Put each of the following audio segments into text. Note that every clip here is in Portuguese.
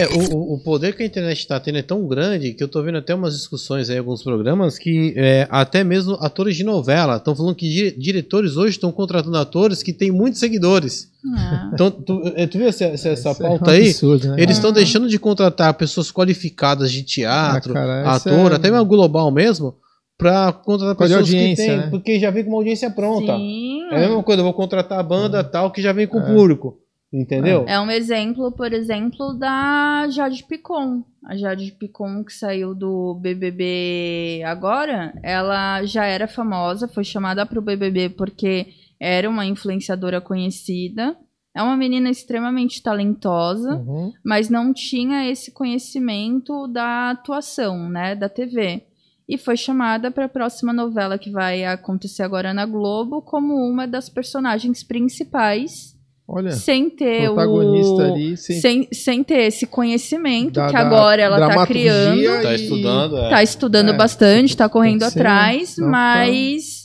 É, o, o poder que a internet está tendo é tão grande que eu estou vendo até umas discussões aí, alguns programas, que é, até mesmo atores de novela estão falando que diretores hoje estão contratando atores que têm muitos seguidores. É. Então, tu, é, tu viu essa, essa, essa pauta é um aí? né? Eles estão deixando de contratar pessoas qualificadas de teatro, ah, cara, ator, é... até mesmo global mesmo, para contratar Qual pessoas que têm, né? porque já vem com uma audiência pronta. Sim. É a mesma coisa, eu vou contratar a banda tal que já vem com o é. público. Entendeu? É um exemplo, por exemplo, da Jade Picon. A Jade Picon que saiu do BBB agora, ela já era famosa, foi chamada para o BBB porque era uma influenciadora conhecida. É uma menina extremamente talentosa, uhum. mas não tinha esse conhecimento da atuação, né, da TV. E foi chamada para a próxima novela que vai acontecer agora na Globo como uma das personagens principais Olha, sem ter protagonista o ali, sem... Sem, sem ter esse conhecimento da, que agora ela está criando, está estudando, está é. estudando é. bastante, está correndo atrás, mas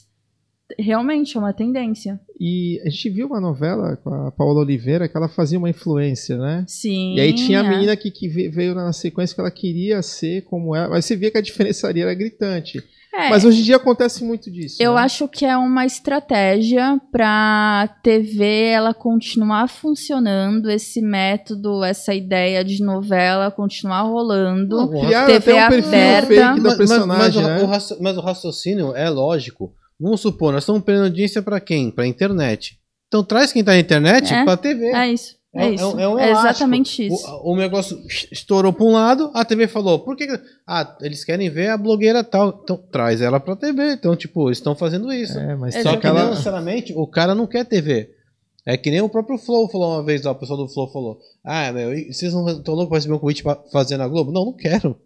realmente é uma tendência. E a gente viu uma novela com a Paula Oliveira que ela fazia uma influência, né? Sim. E aí tinha a é. menina que, que veio na sequência que ela queria ser como ela, mas você via que a diferença ali era gritante. É, mas hoje em dia acontece muito disso. Eu né? acho que é uma estratégia para TV ela continuar funcionando, esse método, essa ideia de novela continuar rolando. Não, criar TV até um perfil aberta. fake da personagem, mas, mas, mas, né? o, mas o raciocínio é lógico. Vamos supor, nós estamos pedindo audiência para quem? Para a internet. Então traz quem está na internet é, para a TV. É isso. É, é, é isso. É, um é exatamente isso. O, o negócio estourou para um lado, a TV falou: por que, Ah, eles querem ver a blogueira tal. Então traz ela para a TV. Então, tipo, eles estão fazendo isso. É, mas só que ela, necessariamente o cara não quer TV. É que nem o próprio Flow falou uma vez, ó, o pessoal do Flow falou: Ah, meu, vocês não estão loucos para receber um convite para fazer na Globo? Não, não quero.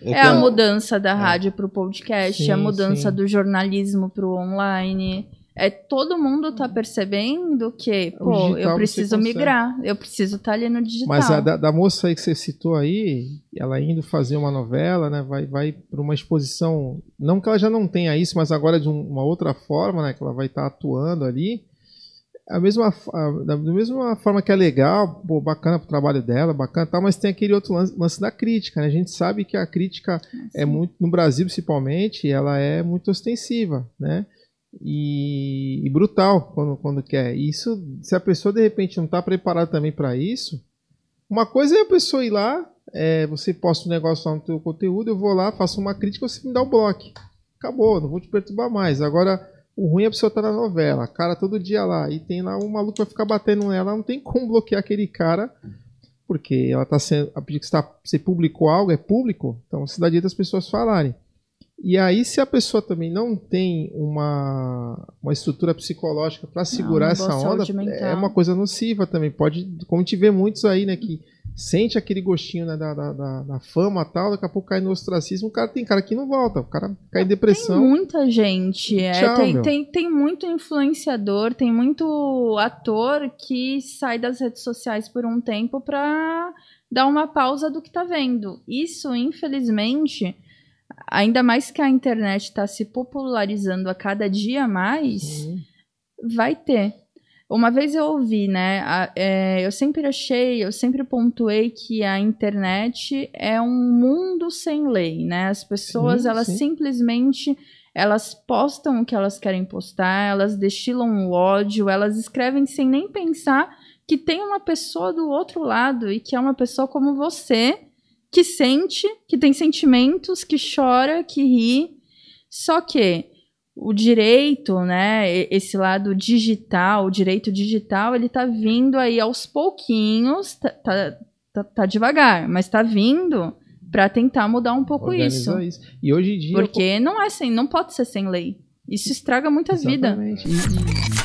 É, então, a mudança da é. rádio para o podcast, sim, a mudança sim. do jornalismo para o online. É, todo mundo está uhum. percebendo que, pô, eu preciso migrar, eu preciso estar tá ali no digital. Mas a da, da, moça aí que você citou aí, ela indo fazer uma novela, né, vai, vai para uma exposição, não que ela já não tenha isso, mas agora de um, uma outra forma, né, que ela vai estar tá atuando ali, a mesma, da mesma forma que é legal, pô, bacana o trabalho dela, bacana tal, mas tem aquele outro lance, lance da crítica, né? A gente sabe que a crítica ah, é muito, no Brasil principalmente, ela é muito ostensiva, né? E, e brutal quando, quando quer. E isso, se a pessoa de repente não está preparada também para isso, uma coisa é a pessoa ir lá, é, você posta um negócio lá no teu conteúdo, eu vou lá, faço uma crítica, você me dá o um bloco. Acabou, não vou te perturbar mais. Agora, o ruim é a pessoa tá na novela, cara todo dia lá, e tem lá um maluco vai ficar batendo nela, não tem como bloquear aquele cara, porque ela tá sendo. Tá, você publicou algo, é público, então se dá direito as pessoas falarem. E aí, se a pessoa também não tem uma, uma estrutura psicológica para segurar não, essa onda, é uma coisa nociva também. Pode, como vê muitos aí, né, que sente aquele gostinho né, da, da, da, da, fama tal, daqui a pouco cai no ostracismo, o cara tem cara que não volta, o cara cai em depressão. Tem muita gente, é, Tchau, tem, tem, tem, muito influenciador, tem muito ator que sai das redes sociais por um tempo pra dar uma pausa do que tá vendo. Isso, infelizmente, ainda mais que a internet tá se popularizando a cada dia mais, uhum. vai ter uma vez eu ouvi, né? A, é, eu sempre achei, eu sempre pontuei que a internet é um mundo sem lei, né? As pessoas, sim, elas sim. simplesmente elas postam o que elas querem postar, elas destilam o ódio, elas escrevem sem nem pensar que tem uma pessoa do outro lado e que é uma pessoa como você, que sente, que tem sentimentos, que chora, que ri. Só que o direito, né, esse lado digital, o direito digital, ele tá vindo aí aos pouquinhos, tá, tá, tá, tá devagar, mas tá vindo para tentar mudar um pouco isso. isso. E hoje em dia... Porque eu... não é sem, não pode ser sem lei. Isso estraga muitas vidas.